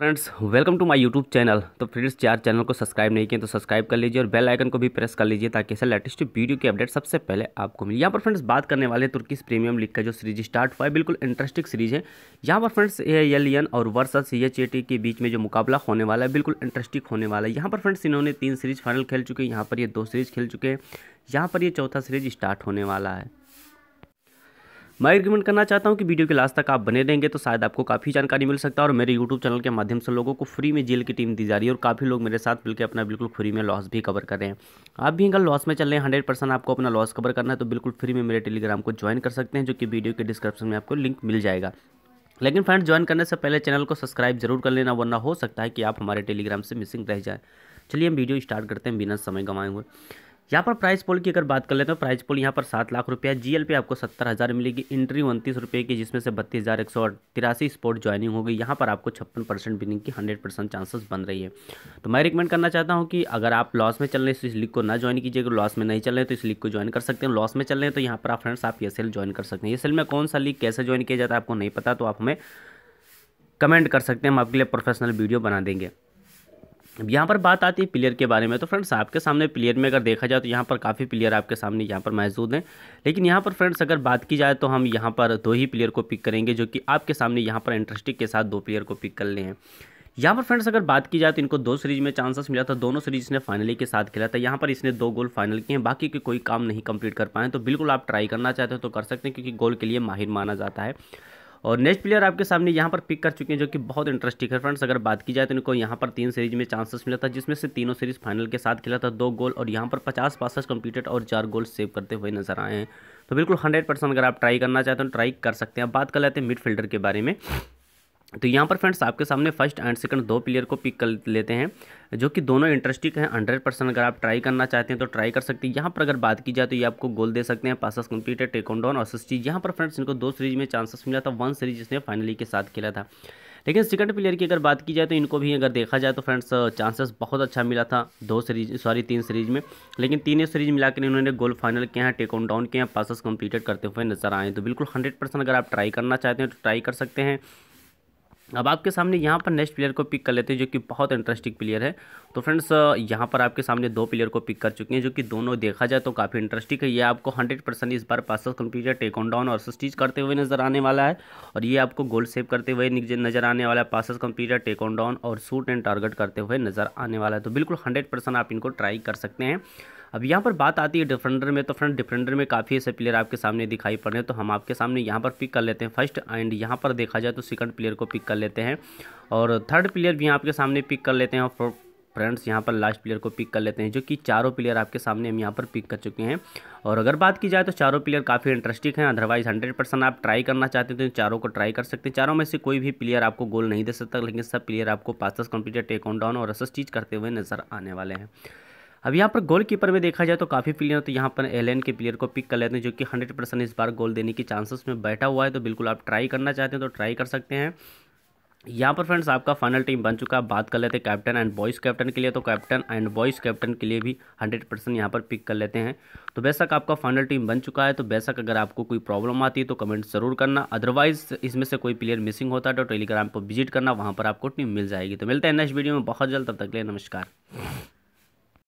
friends welcome to my YouTube channel तो friends चार channel को सब्सक्राइब नहीं किया तो सब्सक्राइब कर लीजिए और बेल आइकन को भी प्रेस कर लीजिए ताकि ऐसा लेटेस्ट वीडियो की अपडेट सबसे पहले आपको मिले यहाँ पर फ्रेंड्स बात करने वाले तुर्किस प्रीमियम लीग का जो सीरीज स्टार्ट हुआ है बिल्कुल इंटरेस्टिंग सीरीज है यहाँ पर फ्रेंड्स एलियन और सी एच के बीच में जो मुकाबला होने वाला है बिल्कुल इंटरेस्टिंग होने वाला है यहाँ पर फ्रेंड्स इन्होंने तीन सीरीज फाइनल खेल चुके हैं यहाँ पर ये दो सीरीज खेल चुके हैं यहाँ पर ये चौथा सीरीज स्टार्ट होने वाला है मैं रिकमेंड करना चाहता हूँ कि वीडियो के लास्ट तक आप बने रहेंगे तो शायद आपको काफ़ी जानकारी मिल सकता है और मेरे यूट्यूब चैनल के माध्यम से लोगों को फ्री में जेल की टीम दी जा रही है और काफ़ी लोग मेरे साथ मिलकर अपना बिल्कुल फ्री में लॉस भी कवर कर रहे हैं आप भी अगर लॉस में चल रहे हैं हंड्रेड परसेंट आपको अपना लॉस कवर करना है तो बिल्कुल फ्री में मेरे टेलीग्राम को ज्वाइन कर सकते हैं जो कि वीडियो के डिस्क्रिप्शन में आपको लिंक मिल जाएगा लेकिन फ्रेंड ज्वाइन करने से पहले चैनल को सब्सक्राइब जरूर कर लेना वरना हो सकता है कि आप हमारे टेलीग्राम से मिसिंग रह जाएँ चलिए हम वीडियो स्टार्ट करते हैं बिना समय गंवाए हुए यहाँ पर प्राइस पोल की अगर बात कर लेते हैं प्राइस पोल यहाँ पर सात लाख रुपया जी एल पे आपको सत्तर हज़ार मिलेगी इंट्री उनतीस रुपये की जिसमें से बत्तीस हज़ार एक सौ तिरासी स्पोर्ट ज्वाइनिंग होगी यहाँ पर आपको छप्पन परसेंट बिनिंग की हंड्रेड परसेंट चांसेस बन रही है तो मैं रिकमेंड करना चाहता हूँ कि अगर आप लॉस में चल रहे हैं तो इस लीग को ना ज्वाइन कीजिए अगर लॉस में नहीं चल रहे तो इस लीग को ज्वाइन कर सकते हैं लॉस में चल रहे हैं तो यहाँ पर आप फ्रेंड्स आप ये सेल ज्वाइन कर सकते हैं ये e सेल में कौन सा लीग कैसे ज्वाइन किया जाता है आपको नहीं पता तो आप हमें कमेंट कर सकते हैं हम आपके लिए प्रोफेशनल वीडियो बना देंगे अब यहाँ पर बात आती है प्लेयर के बारे में तो फ्रेंड्स आपके सामने प्लेयर में अगर देखा जाए तो यहाँ पर काफ़ी प्लेयर आपके सामने यहाँ पर मौजूद हैं लेकिन यहाँ पर फ्रेंड्स अगर बात की जाए तो हम यहाँ पर दो ही प्लेयर को पिक करेंगे जो कि आपके सामने यहाँ पर इंटरेस्टिंग के साथ दो प्लेयर को पिक कर ले हैं यहाँ पर फ्रेंड्स अगर बात की जाए तो इनको दो सीरीज में चांसेस मिला था दोनों सीरीज इसने फाइनली के साथ खेला था यहाँ पर इसने दो गोल फाइनल किए हैं बाकी के कोई काम नहीं कंप्लीट कर पाए तो बिल्कुल आप ट्राई करना चाहते हो तो कर सकते हैं क्योंकि गोल के लिए माहिर माना जाता है और नेक्स्ट प्लेयर आपके सामने यहाँ पर पिक कर चुके हैं जो कि बहुत इंटरेस्टिंग है फ्रेंड्स अगर बात की जाए तो इनको यहाँ पर तीन सीरीज में चांसेस मिला था जिसमें से तीनों सीरीज फाइनल के साथ खेला था दो गोल और यहाँ पर पचास पासस कंप्लीटेड और चार गोल सेव करते हुए नजर आए हैं तो बिल्कुल हंड्रेड परसेंट अगर आप ट्राई करना चाहते हो ट्राई तो कर सकते हैं अब बात कर लेते हैं मिडफील्डर के बारे में तो यहाँ पर फ्रेंड्स आपके सामने फर्स्ट एंड सेकंड दो प्लेयर को पिक कर लेते हैं जो कि दोनों इंटरेस्टिंग हैं हंड्रेड परसेंट अगर आप ट्राई करना चाहते हैं तो ट्राई कर सकते हैं यहाँ पर अगर बात की जाए तो ये आपको गोल दे सकते हैं पासस कंप्लीटेड टेकॉन्डॉन और सिस्टी यहाँ पर फ्रेंड्स इनको दो सीरीज में चांसेस मिला था वन सीरीज इसने फाइनली के साथ खेला था लेकिन सेकंड प्लेयर की अगर बात की जाए तो इनको भी अगर देखा जाए तो फ्रेंड्स चांसेस बहुत अच्छा मिला था दो सीरीज सॉरी तीन सीरीज में लेकिन तीनों सीरीज मिलाकर इन्होंने गोल फाइनल के हैं टेक ऑन डाउन के हैं पासस कंप्लीटेड करते हुए नजर आए तो बिल्कुल हंड्रेड परसेंट अगर आप ट्राई करना चाहते हैं तो ट्राई कर सकते हैं अब आपके सामने यहाँ पर नेक्स्ट प्लेयर को पिक कर लेते हैं जो कि बहुत इंटरेस्टिंग प्लेयर है तो फ्रेंड्स यहाँ पर आपके सामने दो प्लेयर को पिक कर चुके हैं जो कि दोनों देखा जाए तो काफ़ी इंटरेस्टिंग है ये आपको 100 परसेंट इस बार passes computer take on down और स्टीच करते हुए नजर आने वाला है और ये आपको गोल सेव करते हुए नजर आने वाला है passes computer take on down और शूट एंड टारगेट करते हुए नजर आने वाला है तो बिल्कुल हंड्रेड आप इनको ट्राई कर सकते हैं अब यहाँ पर बात आती है डिफेंडर में तो फ्रेंड डिफेंडर में काफ़ी ऐसे प्लेयर आपके सामने दिखाई पड़ रहे हैं तो हम आपके सामने यहाँ पर पिक कर लेते हैं फर्स्ट एंड यहाँ पर देखा जाए तो सेकंड प्लेयर को पिक कर लेते हैं और थर्ड प्लेयर भी आपके सामने पिक कर लेते हैं और फ्रेंड्स यहाँ पर लास्ट प्लेयर को पिक कर लेते हैं जो कि चारों प्लेयर आपके सामने हम यहाँ पर पिक कर चुके हैं और अगर बात की जाए तो चारों प्लेयर काफ़ी इंटरेस्टिंग हैं अदरवाइज हंड्रेड परसेंट आप ट्राई करना चाहते हैं तो चारों को ट्राई कर सकते हैं चारों में से कोई भी प्लेयर आपको गोल नहीं दे सकता लेकिन सब प्लेयर आपको pass computer take on down और असिस्ट चीज करते हुए नजर आने वाले हैं अब यहाँ पर गोल कीपर में देखा जाए तो काफ़ी प्लेयर तो यहाँ पर एलेन के प्लेयर को पिक कर लेते हैं जो कि हंड्रेड परसेंट इस बार गोल देने की चांसेस में बैठा हुआ है तो बिल्कुल आप ट्राई करना चाहते हैं तो ट्राई कर सकते हैं यहाँ पर फ्रेंड्स आपका फाइनल टीम बन चुका है बात कर लेते हैं कैप्टन एंड बॉयज़ कैप्टन के लिए तो कैप्टन एंड बॉयज़ कैप्टन के लिए भी 100 परसेंट यहाँ पर पिक कर लेते हैं तो बेशक आपका फाइनल टीम बन चुका है तो बेशक अगर आपको कोई प्रॉब्लम आती है तो कमेंट ज़रूर करना अदरवाइज़ इसमें से कोई प्लेयर मिसिंग होता है तो टेलीग्राम पर विजिट करना वहाँ पर आपको टीम मिल जाएगी तो मिलते हैं नेक्स्ट वीडियो में बहुत जल्द तब तक ले नमस्कार